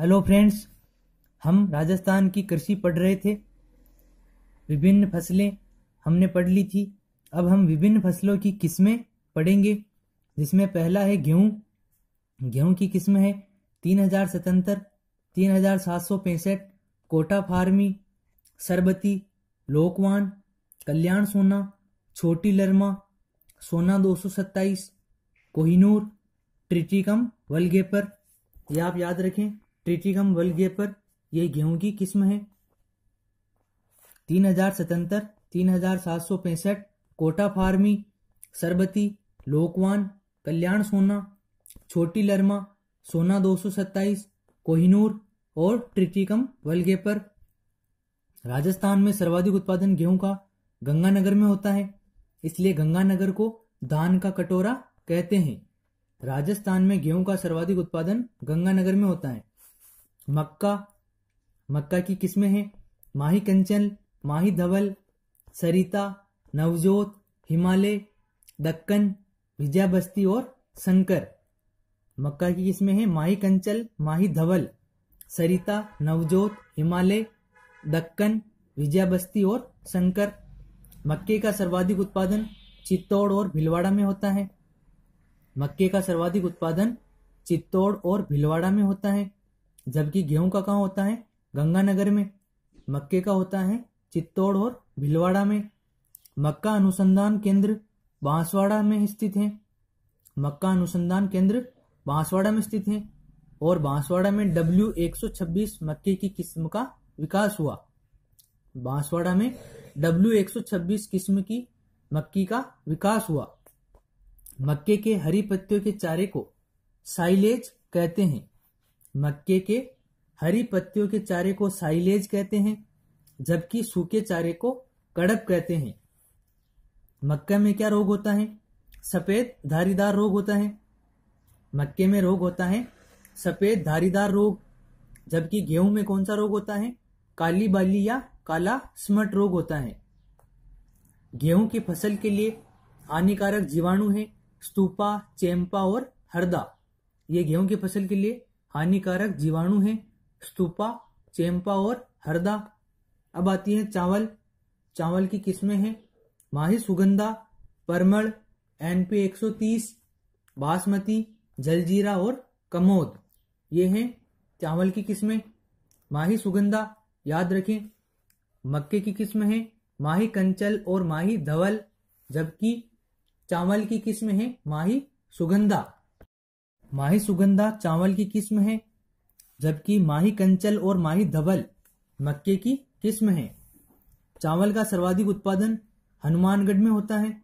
hello friends हम राजस्थान की कृषि पढ़ रहे थे विभिन्न फसलें हमने पढ़ ली थी अब हम विभिन्न फसलों की किस्में पढ़ेंगे जिसमें पहला है गेहूं गेहूं की किस्म है तीन हजार सतहत्तर तीन हजार सात सौ पैंसठ कोटा फार्मी सरबती लोकवान कल्याण सोना छोटी लर्मा सोना दो सौ सत्ताईस कोहिनूर ट्रिटिकम वलगेपर ये आप याद रखें ट्रिटिकम पर यह गेहूं की किस्म है तीन हजार सतहत्तर तीन हजार सात सौ पैंसठ कोटा फार्मी सरबती लोकवान कल्याण सोना छोटी लर्मा सोना दो सौ सत्ताईस कोहिनूर और ट्रिटिकम पर राजस्थान में सर्वाधिक उत्पादन गेहूं का गंगानगर में होता है इसलिए गंगानगर को धान का कटोरा कहते हैं राजस्थान में गेहूं का सर्वाधिक उत्पादन गंगानगर में होता है मक्का मक्का की किस्में हैं माही कंचन माही धवल सरिता नवजोत हिमालय दक्कन विजया बस्ती और शंकर मक्का की किस्में हैं माही कंचल माही धवल सरिता नवजोत हिमालय दक्कन विजया बस्ती और शंकर मक्के का सर्वाधिक उत्पादन चित्तौड़ और भिलवाड़ा में होता है मक्के का सर्वाधिक उत्पादन चित्तौड़ और भिलवाड़ा में होता है जबकि गेहूं का कहाँ होता है गंगानगर में मक्के का होता है चित्तौड़ और भिलवाड़ा में मक्का अनुसंधान केंद्र बांसवाड़ा में स्थित है मक्का अनुसंधान केंद्र बांसवाड़ा में स्थित है और बांसवाड़ा में डब्ल्यू छब्बीस मक्के की किस्म का विकास हुआ बांसवाड़ा में डब्ल्यू छब्बीस किस्म की मक्की का विकास हुआ मक्के के हरी पत्तियों के चारे को साइलेज कहते हैं मक्के के हरी पत्तियों के चारे को साइलेज कहते हैं जबकि सूखे चारे को कड़प कहते हैं मक्के में क्या रोग होता है सफेद धारीदार रोग होता है मक्के में रोग होता है सफेद धारीदार रोग जबकि गेहूं में कौन सा रोग होता है काली बाली या काला स्मट रोग होता है गेहूं की फसल के लिए हानिकारक जीवाणु है स्तूपा चेम्पा और हरदा ये गेहूं की फसल के लिए हानिकारक जीवाणु हैं स्तूपा चेम्पा और हरदा अब आती है चावल चावल की किस्में हैं माही सुगंधा परमल एनपी 130, बासमती जलजीरा और कमोद ये हैं चावल की किस्में माही सुगंधा याद रखें मक्के की किस्म है माही कंचल और माही धवल जबकि चावल की किस्म है माही सुगंधा माही सुगंधा चावल की किस्म है जबकि माही कंचल और माही धवल मक्के की किस्म है चावल का सर्वाधिक उत्पादन हनुमानगढ़ में होता है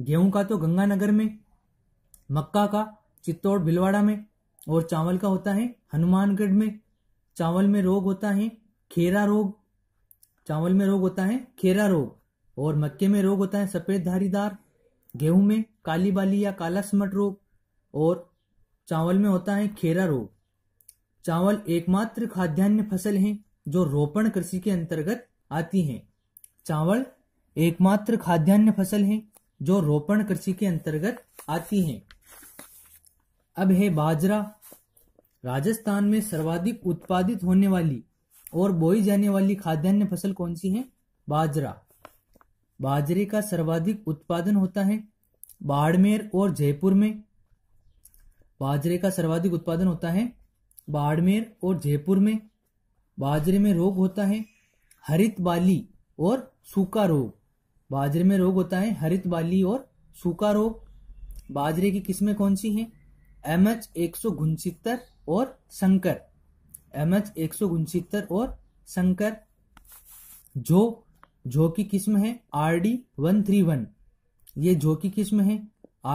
गेहूं का तो गंगानगर में मक्का का चित्तौड़ भिलवाड़ा में और चावल का होता है हनुमानगढ़ में चावल में रोग होता है खेरा रोग चावल में रोग होता है खेरा रोग और मक्के में रोग होता है सफ़ेद धारीदार गेहूं में काली बाली या काला स्मट रोग और चावल में होता है खेरा रोग चावल एकमात्र खाद्यान्न फसल है जो रोपण कृषि के अंतर्गत आती है चावल एकमात्र खाद्यान्न फसल है जो रोपण कृषि के अंतर्गत आती है अब है बाजरा राजस्थान में सर्वाधिक उत्पादित होने वाली और बोई जाने वाली खाद्यान्न फसल कौन सी है बाजरा बाजरे का सर्वाधिक उत्पादन होता है बाड़मेर और जयपुर में बाजरे का सर्वाधिक उत्पादन होता है बाड़मेर और जयपुर में बाजरे में रोग होता है हरित बाली और सूखा रोग बाजरे में रोग होता है हरित बाली और सूखा रोग बाजरे की किस्में कौन सी हैं एम एच एक सौ घुनसितर और शंकर एम एच एक सौ घुनसितर और शंकर जो जो की किस्म है R D one three one ये जो की किस्म है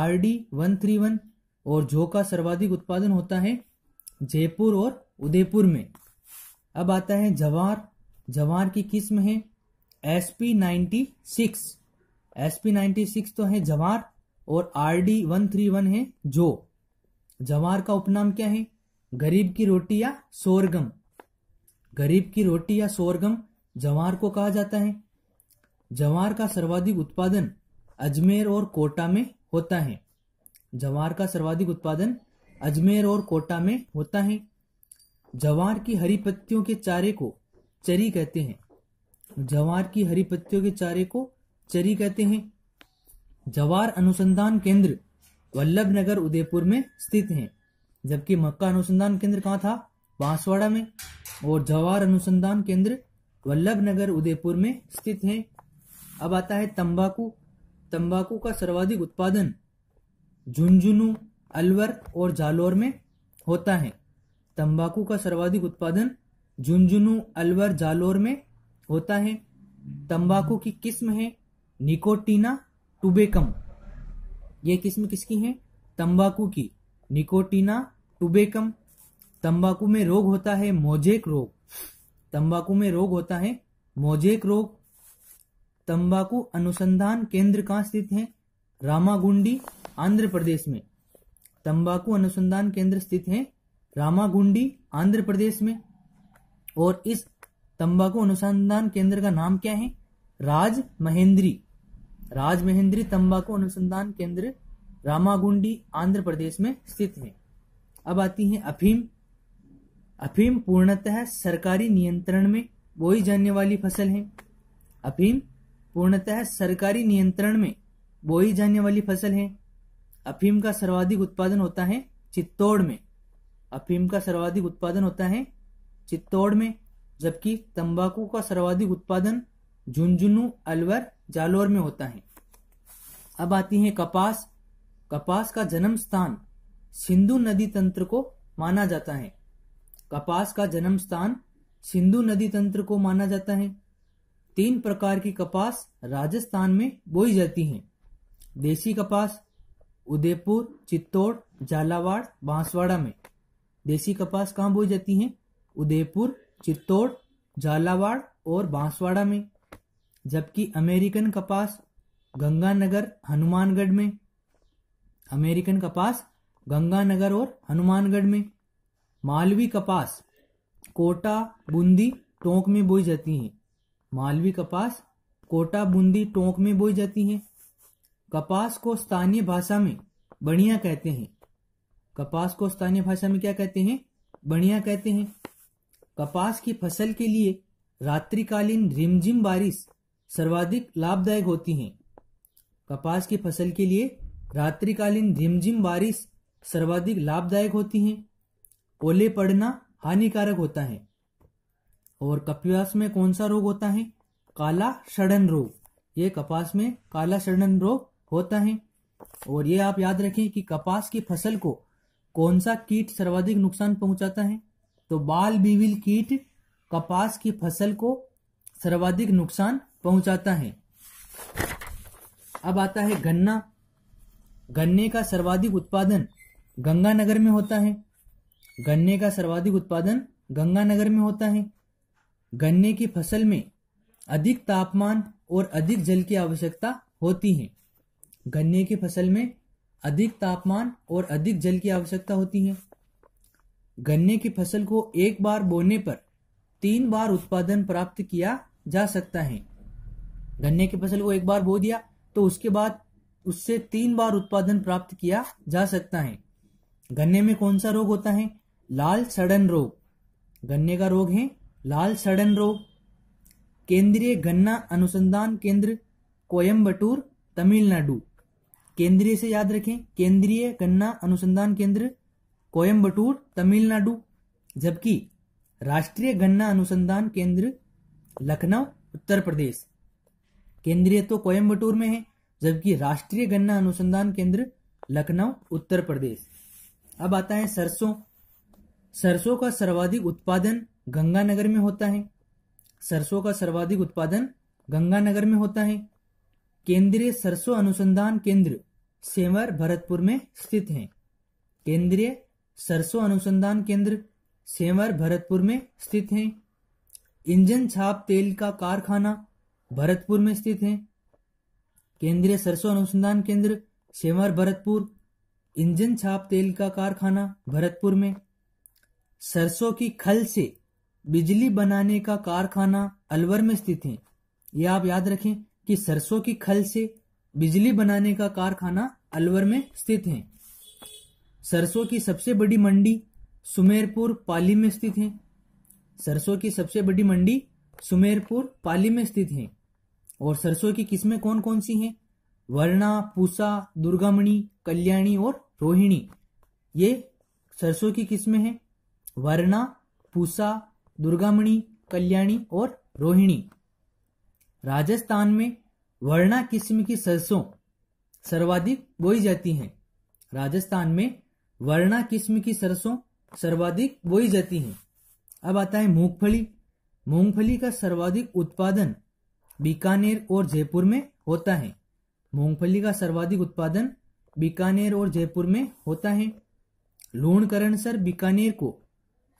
R D one three one और जो का सर्वाधिक उत्पादन होता है जयपुर और उदयपुर में अब आता है जवार जवार की किस्म है S P ninety six S P ninety six तो है जवार और R D one three one है जो जवार का उपनाम क्या है गरीब की रोटी या सोरगम गरीब की रोटी या सोरगम जवार को कहा जाता है जवार का सर्वाधिक उत्पादन अजमेर और कोटा में होता है जवार का सर्वाधिक उत्पादन अजमेर और कोटा में होता है जवार की हरी पत्तियों के चारे को चरी कहते हैं जवार की हरी पत्तियों के चारे को चरी कहते हैं जवार अनुसंधान केंद्र वल्लभ नगर उदयपुर में स्थित है जबकि मक्का अनुसंधान केंद्र कहाँ था बांसवाड़ा में और जवार अनुसंधान केंद्र वल्लभ नगर उदयपुर में स्थित है अब आता है तंबाकू तंबाकू का सर्वाधिक उत्पादन झुंझुनू अलवर और जालौर में होता है तंबाकू का सर्वाधिक उत्पादन झुंझुनू अलवर जालौर में होता है तंबाकू की किस्म है निकोटीना टुबेकम ये किस्म किसकी है तंबाकू की निकोटीना टुबेकम तंबाकू में रोग होता है मोजेक रोग तंबाकू में रोग होता है मोजेक रोग तंबाकू अनुसंधान केंद्र कहाँ स्थित है रामागुंडी आंध्र प्रदेश में तंबाकू अनुसंधान केंद्र स्थित है रामागुंडी आंध्र प्रदेश में और इस तंबाकू अनुसंधान केंद्र का नाम क्या है राज महेंद्री राज महेंद्री तंबाकू अनुसंधान केंद्र रामागुंडी आंध्र प्रदेश में स्थित है अब आती है अफीम अफीम पूर्णतः सरकारी नियंत्रण में बोई जाने वाली फसल है अफीम पूर्णतः सरकारी नियंत्रण में बोई जाने वाली फसल है अफीम का सर्वाधिक उत्पादन होता है चित्तौड़ में अफीम का सर्वाधिक उत्पादन होता है चित्तौड़ में जबकि तंबाकू का सर्वाधिक उत्पादन झुंझुनू अलवर जालोर में होता है अब आती है कपास कपास का जन्म स्थान सिंधु नदी तंत्र को माना जाता है कपास का जन्म स्थान सिंधु नदी तंत्र को माना जाता है तीन प्रकार की कपास राजस्थान में बोई जाती है देसी कपास उदयपुर चित्तौड़ झालावाड़ बांसवाड़ा में देसी कपास कहाँ बोई जाती है उदयपुर चित्तौड़ झालावाड़ और बांसवाड़ा में जबकि अमेरिकन कपास गंगानगर हनुमानगढ़ में अमेरिकन कपास गंगानगर और हनुमानगढ़ में मालवी कपास कोटा बूंदी टोंक में बोई जाती है मालवी कपास कोटा बूंदी टोंक में बोई जाती है कपास को स्थानीय भाषा में बढ़िया कहते हैं कपास को स्थानीय भाषा में क्या कहते हैं बढ़िया कहते हैं कपास की फसल के लिए रात्रिकालीन रिमझिम बारिश सर्वाधिक लाभदायक होती है कपास की फसल के लिए रात्रिकालीन रिमझिम बारिश सर्वाधिक लाभदायक होती है ओले पड़ना हानिकारक होता है और कपास में कौन सा रोग होता है काला सड़न रोग ये कपास में काला सड़न रोग होता है और ये आप याद रखें कि कपास की फसल को कौन सा कीट सर्वाधिक नुकसान पहुंचाता है तो बाल बीविल कीट कपास की फसल को सर्वाधिक नुकसान पहुंचाता है अब आता है गन्ना गन्ने का सर्वाधिक उत्पादन गंगानगर में होता है गन्ने का सर्वाधिक उत्पादन गंगानगर में होता है गन्ने की फसल में अधिक तापमान और अधिक जल की आवश्यकता होती है गन्ने की फसल में अधिक तापमान और अधिक जल की आवश्यकता होती है गन्ने की फसल को एक बार बोने पर तीन बार उत्पादन प्राप्त किया जा सकता है गन्ने की फसल को एक बार बो दिया तो उसके बाद उससे तीन बार उत्पादन प्राप्त किया जा सकता है गन्ने में कौन सा रोग होता है लाल सड़न रोग गन्ने का रोग है लाल सड़न रोग केंद्रीय गन्ना अनुसंधान केंद्र कोयम्बटूर तमिलनाडु केंद्रीय से याद रखें केंद्रीय गन्ना अनुसंधान केंद्र कोयम्बटूर तमिलनाडु जबकि राष्ट्रीय गन्ना अनुसंधान केंद्र लखनऊ उत्तर प्रदेश केंद्रीय तो कोयम्बटूर में है जबकि राष्ट्रीय गन्ना अनुसंधान केंद्र लखनऊ उत्तर प्रदेश अब आता है सरसों सरसों का सर्वाधिक उत्पादन गंगानगर में होता है सरसों का सर्वाधिक उत्पादन गंगानगर में होता है केंद्रीय सरसों अनुसंधान केंद्र सेवर भरतपुर में स्थित है केंद्रीय सरसों अनुसंधान केंद्र सेवर भरतपुर में स्थित है इंजन छाप तेल का कारखाना भरतपुर में स्थित है केंद्रीय सरसों अनुसंधान केंद्र सेमर भरतपुर इंजन छाप तेल का कारखाना भरतपुर में सरसों की खल से बिजली बनाने का कारखाना अलवर में स्थित है यह आप याद रखें कि सरसों की खल से बिजली बनाने का कारखाना अलवर में स्थित है सरसों की सबसे बड़ी मंडी सुमेरपुर पाली में स्थित है सरसों की सबसे बड़ी मंडी सुमेरपुर पाली में स्थित है और सरसों की किस्में कौन कौन सी हैं वर्णा पूसा दुर्गामणि कल्याणी और रोहिणी ये सरसों की किस्में हैं वर्णा पूसा दुर्गामणि कल्याणी और रोहिणी राजस्थान में वर्णा किस्म की सरसों सर्वाधिक बोई जाती हैं राजस्थान में वर्णा किस्म की सरसों सर्वाधिक बोई जाती हैं अब आता है मूंगफली मूंगफली का सर्वाधिक उत्पादन बीकानेर और जयपुर में होता है मूंगफली का सर्वाधिक उत्पादन बीकानेर और जयपुर में होता है सर बीकानेर को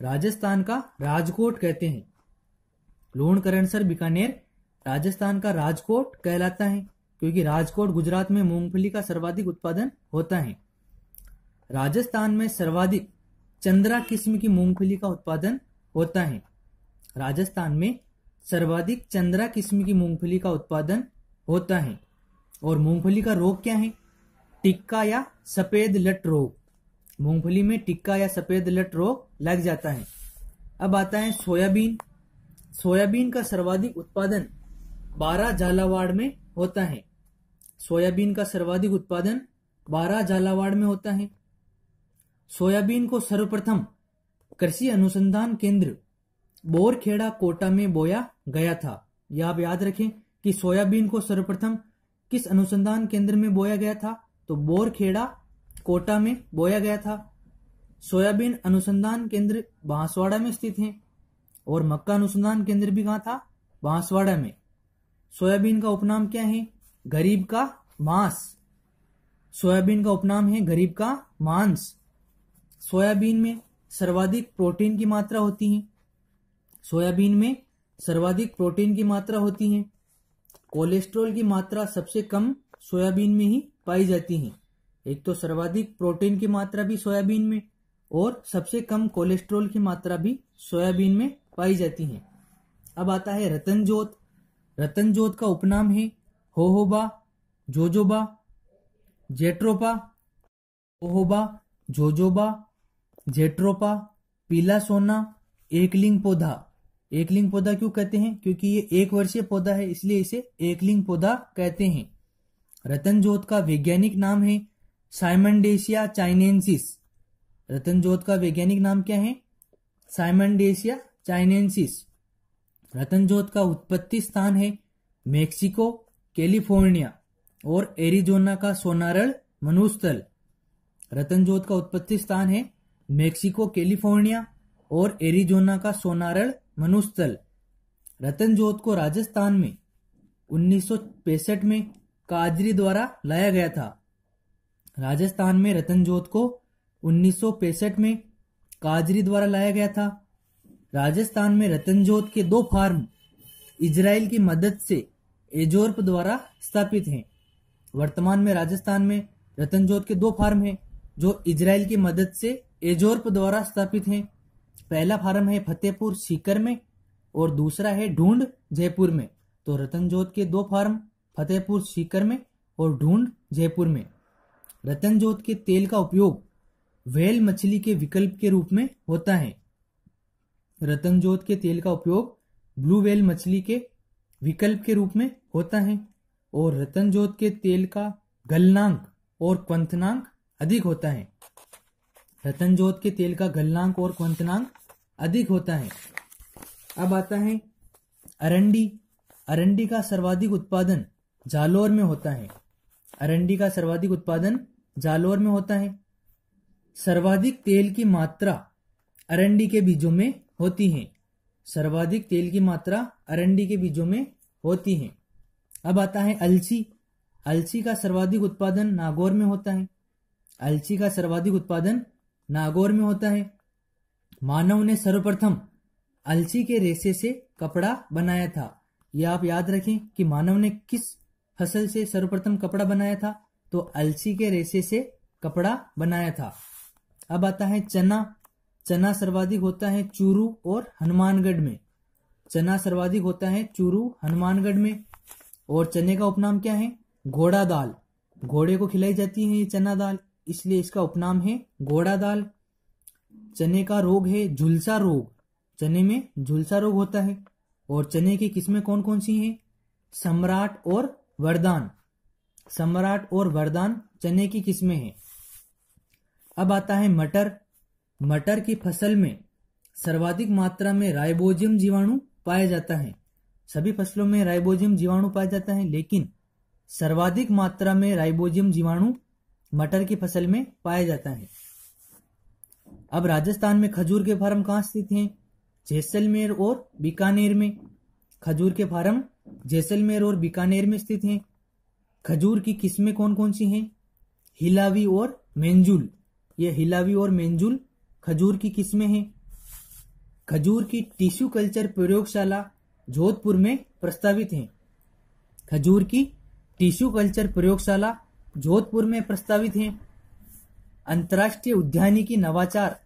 राजस्थान का राजकोट कहते हैं सर बीकानेर राजस्थान का राजकोट कहलाता है क्योंकि राजकोट गुजरात में मूंगफली का सर्वाधिक उत्पादन होता है राजस्थान में सर्वाधिक चंद्रा किस्म की मूंगफली का उत्पादन होता है राजस्थान में सर्वाधिक चंद्रा किस्म की मूंगफली का उत्पादन होता है और मूंगफली का रोग क्या है टिक्का या सफेद लट रोग मूंगफली में टिक्का या सफेद लट रोग लग जाता है अब आता है सोयाबीन सोयाबीन का सर्वाधिक उत्पादन बारह झालावाड़ में होता है सोयाबीन का सर्वाधिक उत्पादन बारह झालावाड़ में होता है सोयाबीन को सर्वप्रथम कृषि अनुसंधान केंद्र बोरखेड़ा कोटा में बोया गया था यह आप याद रखें कि सोयाबीन को सर्वप्रथम किस अनुसंधान केंद्र में बोया गया था तो बोरखेड़ा कोटा में बोया गया था सोयाबीन अनुसंधान केंद्र बांसवाड़ा में स्थित है और मक्का अनुसंधान केंद्र भी कहाँ था बांसवाड़ा में सोयाबीन का उपनाम क्या है गरीब का मांस सोयाबीन का उपनाम है गरीब का मांस सोयाबीन में सर्वाधिक प्रोटीन की मात्रा होती है सोयाबीन में सर्वाधिक प्रोटीन की मात्रा होती है कोलेस्ट्रॉल की मात्रा सबसे कम सोयाबीन में ही पाई जाती है एक तो सर्वाधिक प्रोटीन की मात्रा भी सोयाबीन में और सबसे कम कोलेस्ट्रॉल की मात्रा भी सोयाबीन में पाई जाती है अब आता है रतन जोत रतनजोत का उपनाम है jojoba jojoba jatropha jojoba jojoba jatropha पीला सोना एकलिंग पौधा एकलिंग पौधा क्यों कहते हैं क्योंकि ये एक वर्षीय पौधा है इसलिए इसे एकलिंग पौधा कहते हैं रतनजोत का वैज्ञानिक नाम है साइमंडेशिया चाइनेंसिस रतनजोत का वैज्ञानिक नाम क्या है साइमंडेशिया चाइनेंसिस रतनजोत का उत्पत्ति स्थान है मेक्सिको कैलिफोर्निया और एरिजोना का सोनारल मनुस्थल रतनजोत का उत्पत्ति स्थान है मेक्सिको कैलिफोर्निया और एरिजोना का सोनारल मनुस्थल रतनजोत को राजस्थान में उन्नीस में काजरी द्वारा लाया गया था राजस्थान में रतनजोत को उन्नीस में काजरी द्वारा लाया गया था राजस्थान में रतनजोत के दो फार्म इजराइल की मदद से एजोर्प द्वारा स्थापित हैं वर्तमान में राजस्थान में रतनजोत के दो फार्म हैं जो इजराइल की मदद से एजोर्प द्वारा स्थापित हैं पहला फार्म है फतेहपुर सीकर में और दूसरा है ढूंढ जयपुर में तो रतनजोत के दो फार्म फतेहपुर सीकर में और ढूंढ जयपुर में रतनजोत के तेल का उपयोग व्हेल मछली के विकल्प के रूप में होता है रतनजोत के तेल का उपयोग ब्लू वेल मछली के विकल्प के रूप में होता है और रतनजोत के तेल का गलनांक और क्वंतनांक अधिक होता है रतनजोत के तेल का गलनांक और क्वंतनांक अधिक होता है अब आता है अरंडी अरंडी का सर्वाधिक उत्पादन जालोर में होता है अरंडी का सर्वाधिक उत्पादन जालोर में होता है सर्वाधिक तेल की मात्रा अरंडी के बीजों में होती हैं सर्वाधिक तेल की मात्रा अरंडी के बीजों में होती है अब आता है अलसी अलसी का सर्वाधिक उत्पादन नागौर में होता है अलसी का सर्वाधिक उत्पादन नागौर में होता है मानव ने सर्वप्रथम अलसी के रेशे से कपड़ा बनाया था यह या आप याद रखें कि मानव ने किस फसल से सर्वप्रथम कपड़ा बनाया था तो अलसी के रेशे से कपड़ा बनाया था अब आता है चना चना सर्वाधिक होता है चूरू और हनुमानगढ़ में चना सर्वाधिक होता है चूरू हनुमानगढ़ में और चने का उपनाम क्या है घोड़ा दाल घोड़े को खिलाई जाती है ये चना दाल इसलिए इसका उपनाम है घोड़ा दाल चने का रोग है झुलसा रोग चने में झुलसा रोग होता है और चने की किस्में कौन कौन सी हैं सम्राट और वरदान सम्राट और वरदान चने की किस्में हैं अब आता है मटर मटर की फसल में सर्वाधिक मात्रा में राइबोजियम जीवाणु पाया जाता है सभी फसलों में राइबोजियम जीवाणु पाया जाता है लेकिन सर्वाधिक मात्रा में राइबोजियम जीवाणु मटर की फसल में पाया जाता है अब राजस्थान में खजूर के फार्म कहाँ स्थित हैं जैसलमेर और बीकानेर में खजूर के फार्म जैसलमेर और बीकानेर में स्थित हैं खजूर की किस्में कौन कौन सी हैं हिलावी और मेंजुल ये हिलावी और मेंजुल खजूर की किस्में हैं खजूर की टिश्यू कल्चर प्रयोगशाला जोधपुर में प्रस्तावित है खजूर की टिश्यू कल्चर प्रयोगशाला जोधपुर में प्रस्तावित है अंतर्राष्ट्रीय उद्यानिकी नवाचार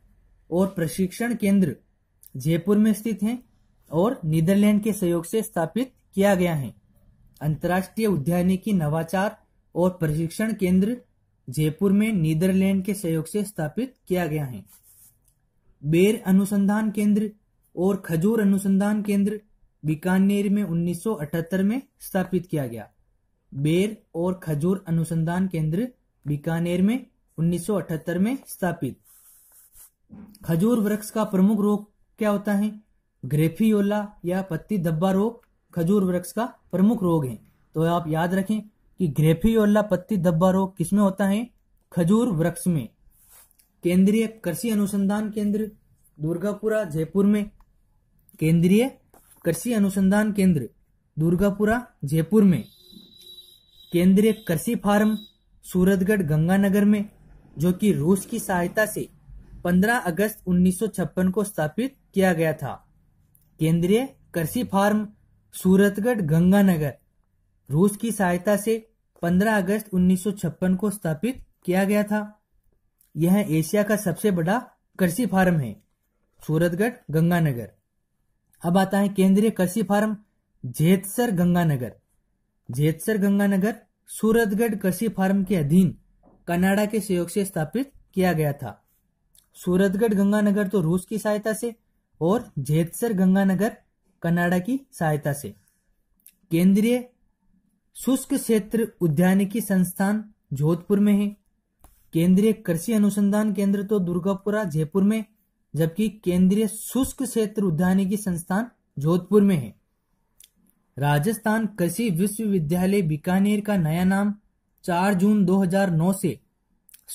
और प्रशिक्षण केंद्र जयपुर में स्थित है और नीदरलैंड के सहयोग से स्थापित किया गया है अंतर्राष्ट्रीय उद्यानिकी नवाचार और प्रशिक्षण केंद्र जयपुर में नीदरलैंड के सहयोग से स्थापित किया गया है बेर अनुसंधान केंद्र और खजूर अनुसंधान केंद्र बीकानेर में 1978 में स्थापित किया गया बेर और खजूर अनुसंधान केंद्र बीकानेर में 1978 में स्थापित खजूर वृक्ष का प्रमुख रोग क्या होता है ग्रेफियोला या पत्ती धब्बा रोग खजूर वृक्ष का प्रमुख रोग है तो आप याद रखें कि ग्रेफियोला पत्ती धब्बा रोग किसमें होता है खजूर वृक्ष में केंद्रीय कृषि अनुसंधान केंद्र दुर्गापुरा जयपुर में केंद्रीय कृषि अनुसंधान केंद्र दुर्गापुरा जयपुर में केंद्रीय कृषि फार्म सूरतगढ़ गंगानगर में जो कि रूस की सहायता से 15 अगस्त 1956 को स्थापित किया गया था केंद्रीय कृषि फार्म सूरतगढ़ गंगानगर रूस की सहायता से 15 अगस्त 1956 को स्थापित किया गया था यह एशिया का सबसे बड़ा कृषि फार्म है सूरतगढ़ गंगानगर अब आता है केंद्रीय कृषि फार्म जेतसर गंगानगर जेतसर गंगानगर सूरतगढ़ कृषि फार्म के अधीन कनाडा के सहयोग से स्थापित किया गया था सूरतगढ़ गंगानगर तो रूस की सहायता से और जेतसर गंगानगर कनाडा की सहायता से केंद्रीय शुष्क क्षेत्र उद्यानिकी संस्थान जोधपुर में है केंद्रीय कृषि अनुसंधान केंद्र तो दुर्गापुरा जयपुर में जबकि केंद्रीय शुष्क क्षेत्र उद्यानिकी संस्थान जोधपुर में है राजस्थान कृषि विश्वविद्यालय बीकानेर का नया नाम 4 जून 2009 से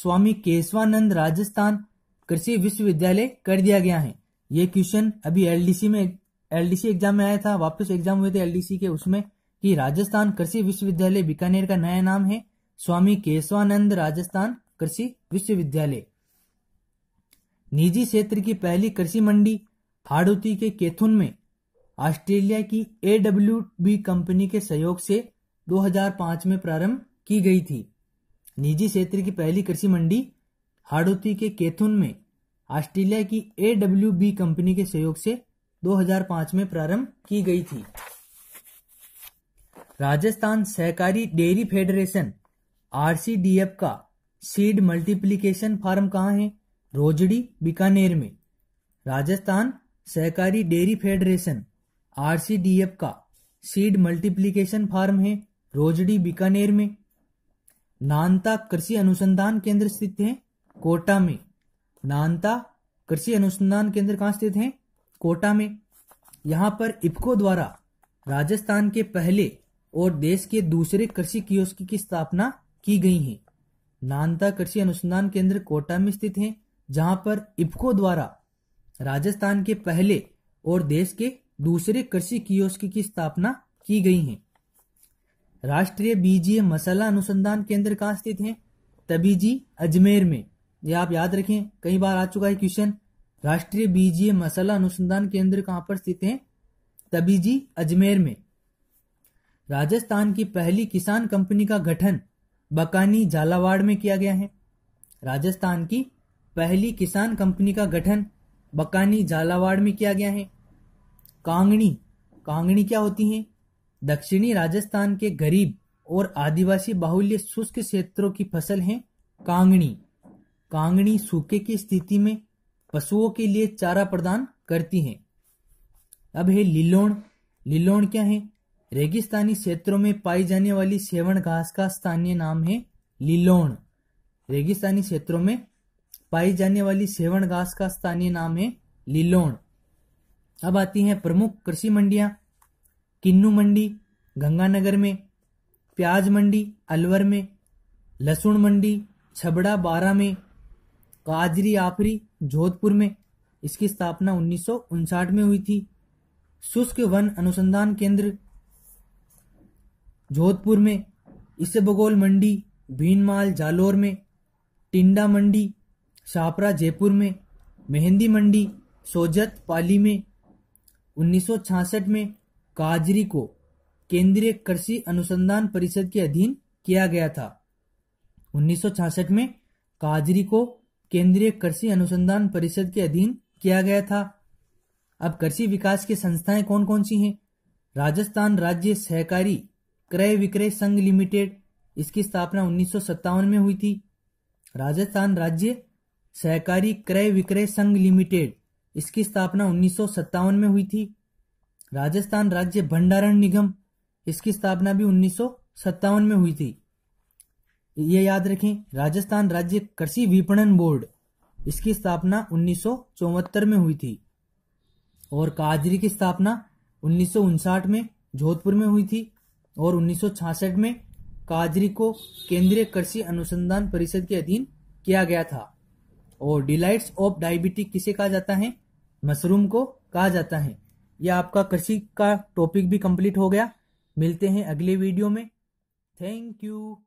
स्वामी केशवानंद राजस्थान कृषि विश्वविद्यालय कर दिया गया है ये क्वेश्चन अभी एलडीसी में एलडीसी एग्जाम में आया था वापस एग्जाम हुए थे एलडीसी के उसमें कि राजस्थान कृषि विश्वविद्यालय बीकानेर का नया नाम है स्वामी केशवानंद राजस्थान कृषि विश्वविद्यालय निजी क्षेत्र की पहली कृषि मंडी हाड़ौती के केथुन में ऑस्ट्रेलिया की एडब्ल्यू बी कंपनी के सहयोग से 2005 में प्रारंभ की गई थी निजी क्षेत्र की पहली कृषि मंडी हाड़ौती के केथुन में ऑस्ट्रेलिया की एडब्ल्यू बी कंपनी के सहयोग से 2005 में प्रारंभ की गई थी राजस्थान सहकारी डेयरी फेडरेशन आरसीडीएफ का सीड मल्टीप्लीकेशन फार्म कहाँ है रोजड़ी बीकानेर में राजस्थान सहकारी डेयरी फेडरेशन आरसीडीएफ का सीड मल्टीप्लीकेशन फार्म है रोजड़ी बीकानेर में नानता कृषि अनुसंधान केंद्र स्थित है कोटा में नानता कृषि अनुसंधान केंद्र कहाँ स्थित है कोटा में यहाँ पर इफको द्वारा राजस्थान के पहले और देश के दूसरे कृषि कियोस्की की स्थापना की गई है नानता कृषि अनुसंधान केंद्र कोटा में स्थित है जहां पर इफ्को द्वारा राजस्थान के पहले और देश के दूसरे कृषि कियोस्क की स्थापना की गई है राष्ट्रीय बीजीय मसाला अनुसंधान केंद्र कहाँ स्थित है तबीजी अजमेर में यह आप याद रखें कई बार आ चुका है क्वेश्चन राष्ट्रीय बीजीय मसाला अनुसंधान केंद्र कहां पर स्थित है तबीजी अजमेर में राजस्थान की पहली किसान कंपनी का गठन बकानी झालावाड़ में किया गया है राजस्थान की पहली किसान कंपनी का गठन बकानी झालावाड़ में किया गया है कांगणी कांगड़ी क्या होती है दक्षिणी राजस्थान के गरीब और आदिवासी बाहुल्य शुष्क क्षेत्रों की फसल है कांगड़ी कांगड़ी सूखे की स्थिति में पशुओं के लिए चारा प्रदान करती है अब है लिलोण लिलोण क्या है रेगिस्तानी क्षेत्रों में पाई जाने वाली सेवन घास का स्थानीय नाम है लिलोण रेगिस्तानी क्षेत्रों में पाई जाने वाली सेवन घास का स्थानीय नाम है लिलोण अब आती है प्रमुख कृषि मंडियां किन्नू मंडी गंगानगर में प्याज मंडी अलवर में लहसुन मंडी छबड़ा बारा में काजरी आफरी जोधपुर में इसकी स्थापना उन्नीस में हुई थी शुष्क वन अनुसंधान केंद्र जोधपुर में इसबगोल मंडी भीनमाल जालोर में टिंडा मंडी शाहपरा जयपुर में मेहंदी मंडी सोजत पाली में 1966 में काजरी को केंद्रीय कृषि अनुसंधान परिषद के अधीन किया गया था 1966 में काजरी को केंद्रीय कृषि अनुसंधान परिषद के अधीन किया गया था अब कृषि विकास की संस्थाएं कौन कौन सी हैं राजस्थान राज्य सहकारी क्रय विक्रय संघ लिमिटेड इसकी स्थापना उन्नीस में हुई थी राजस्थान राज्य सहकारी क्रय विक्रय संघ लिमिटेड इसकी स्थापना उन्नीस में हुई थी राजस्थान राज्य भंडारण निगम इसकी स्थापना भी उन्नीस में हुई थी ये याद रखें राजस्थान राज्य कृषि विपणन बोर्ड इसकी स्थापना उन्नीस में हुई थी और काजरी की स्थापना उन्नीस में जोधपुर में हुई थी और 1966 में काजरी को केंद्रीय कृषि अनुसंधान परिषद के अधीन किया गया था और डिलाइट्स ऑफ डायबिटिक किसे कहा जाता है मशरूम को कहा जाता है यह आपका कृषि का टॉपिक भी कंप्लीट हो गया मिलते हैं अगले वीडियो में थैंक यू